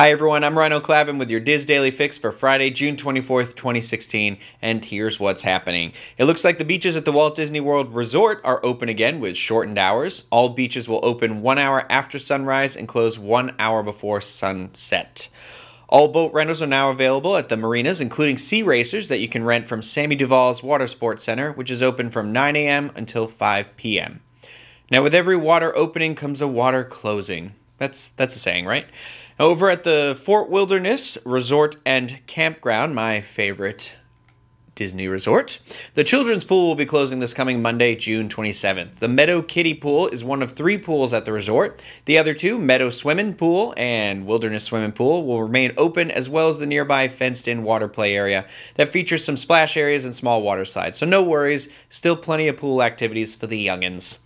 Hi everyone, I'm Rhino Clavin with your Diz Daily Fix for Friday, June 24th, 2016, and here's what's happening. It looks like the beaches at the Walt Disney World Resort are open again with shortened hours. All beaches will open one hour after sunrise and close one hour before sunset. All boat rentals are now available at the marinas, including Sea Racers, that you can rent from Sammy Duval's Water Sports Center, which is open from 9 a.m. until 5 p.m. Now, with every water opening comes a water closing. That's that's a saying, right? Over at the Fort Wilderness Resort and Campground, my favorite Disney Resort. The children's pool will be closing this coming Monday, June 27th. The Meadow Kitty Pool is one of three pools at the resort. The other two, Meadow Swimming Pool and Wilderness Swimming Pool, will remain open as well as the nearby fenced in water play area that features some splash areas and small water slides. So no worries, still plenty of pool activities for the youngins.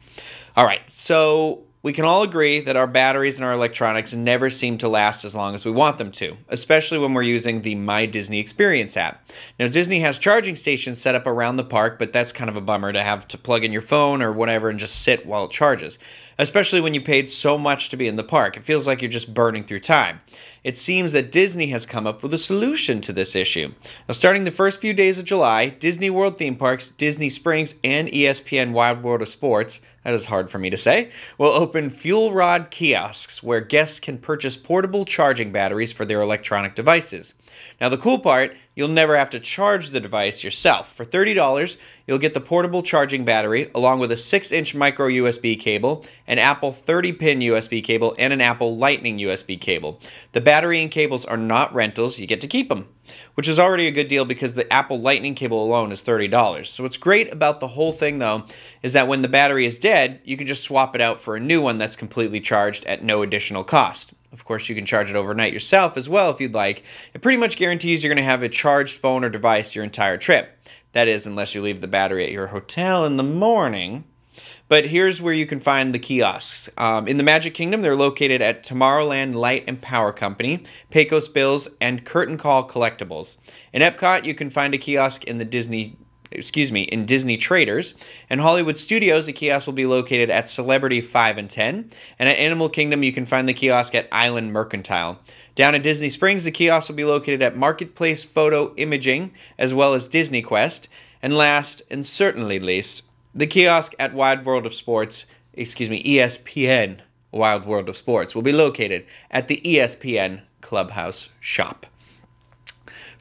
All right, so we can all agree that our batteries and our electronics never seem to last as long as we want them to, especially when we're using the My Disney Experience app. Now, Disney has charging stations set up around the park, but that's kind of a bummer to have to plug in your phone or whatever and just sit while it charges, especially when you paid so much to be in the park. It feels like you're just burning through time. It seems that Disney has come up with a solution to this issue. Now, starting the first few days of July, Disney World theme parks, Disney Springs, and ESPN Wild World of Sports that is hard for me to say, will open fuel rod kiosks where guests can purchase portable charging batteries for their electronic devices. Now, the cool part You'll never have to charge the device yourself. For $30, you'll get the portable charging battery along with a 6-inch micro USB cable, an Apple 30-pin USB cable, and an Apple Lightning USB cable. The battery and cables are not rentals, you get to keep them, which is already a good deal because the Apple Lightning cable alone is $30. So what's great about the whole thing though is that when the battery is dead, you can just swap it out for a new one that's completely charged at no additional cost. Of course, you can charge it overnight yourself as well if you'd like. It pretty much guarantees you're going to have a charged phone or device your entire trip. That is, unless you leave the battery at your hotel in the morning. But here's where you can find the kiosks. Um, in the Magic Kingdom, they're located at Tomorrowland Light and Power Company, Pecos Bills, and Curtain Call Collectibles. In Epcot, you can find a kiosk in the Disney excuse me, in Disney Traders. And Hollywood Studios, the kiosk will be located at Celebrity 5 and 10. And at Animal Kingdom, you can find the kiosk at Island Mercantile. Down at Disney Springs, the kiosk will be located at Marketplace Photo Imaging, as well as Disney Quest. And last, and certainly least, the kiosk at Wide World of Sports, excuse me, ESPN Wild World of Sports, will be located at the ESPN Clubhouse Shop.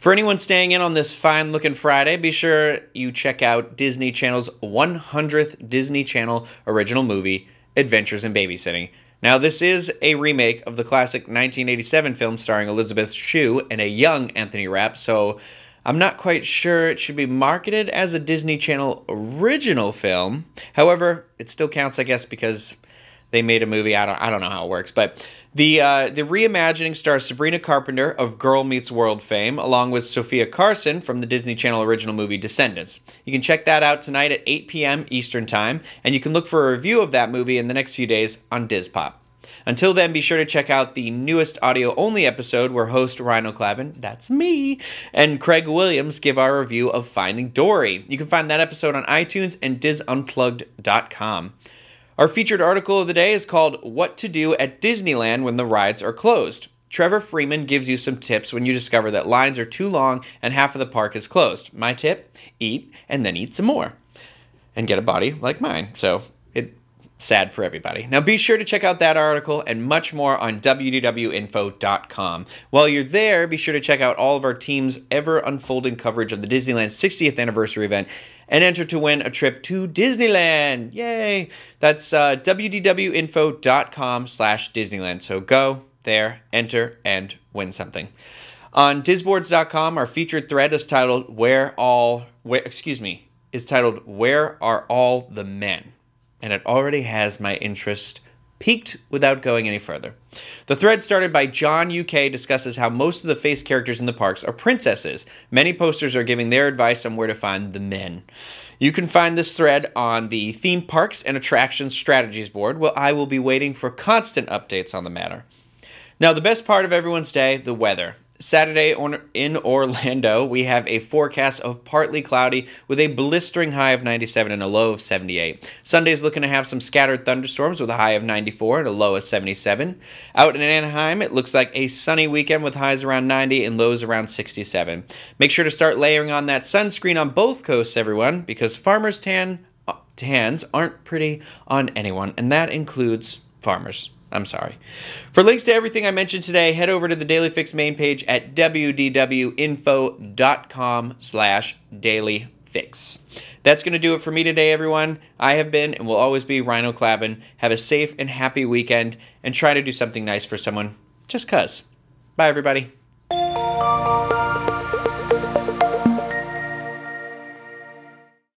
For anyone staying in on this fine looking Friday, be sure you check out Disney Channel's 100th Disney Channel original movie, Adventures in Babysitting. Now, this is a remake of the classic 1987 film starring Elizabeth Shue and a young Anthony Rapp, so I'm not quite sure it should be marketed as a Disney Channel original film. However, it still counts, I guess, because they made a movie. I don't I don't know how it works, but the uh, the reimagining stars Sabrina Carpenter of Girl Meets World fame, along with Sophia Carson from the Disney Channel original movie Descendants. You can check that out tonight at 8 p.m. Eastern Time, and you can look for a review of that movie in the next few days on DizPop. Until then, be sure to check out the newest audio only episode where host Rhino Clavin, that's me, and Craig Williams give our review of Finding Dory. You can find that episode on iTunes and DizUnplugged.com. Our featured article of the day is called What to Do at Disneyland When the Rides Are Closed. Trevor Freeman gives you some tips when you discover that lines are too long and half of the park is closed. My tip eat and then eat some more and get a body like mine. So it's sad for everybody. Now be sure to check out that article and much more on wdwinfo.com. While you're there, be sure to check out all of our team's ever unfolding coverage of the Disneyland 60th anniversary event and enter to win a trip to Disneyland. Yay! That's uh, wdwinfo.com slash Disneyland. So go there, enter, and win something. On disboards.com, our featured thread is titled "Where All," where, excuse me, is titled "Where Are All the Men," and it already has my interest peaked without going any further. The thread started by John UK discusses how most of the face characters in the parks are princesses. Many posters are giving their advice on where to find the men. You can find this thread on the Theme Parks and Attractions Strategies board, where I will be waiting for constant updates on the matter. Now, the best part of everyone's day, the weather. Saturday in Orlando, we have a forecast of partly cloudy with a blistering high of 97 and a low of 78. Sunday's looking to have some scattered thunderstorms with a high of 94 and a low of 77. Out in Anaheim, it looks like a sunny weekend with highs around 90 and lows around 67. Make sure to start layering on that sunscreen on both coasts, everyone, because farmers' tan uh, tans aren't pretty on anyone, and that includes farmers. I'm sorry. For links to everything I mentioned today, head over to the Daily Fix main page at wdwinfo.com slash dailyfix. That's going to do it for me today, everyone. I have been and will always be Rhino Clavin. Have a safe and happy weekend and try to do something nice for someone just cuz. Bye, everybody.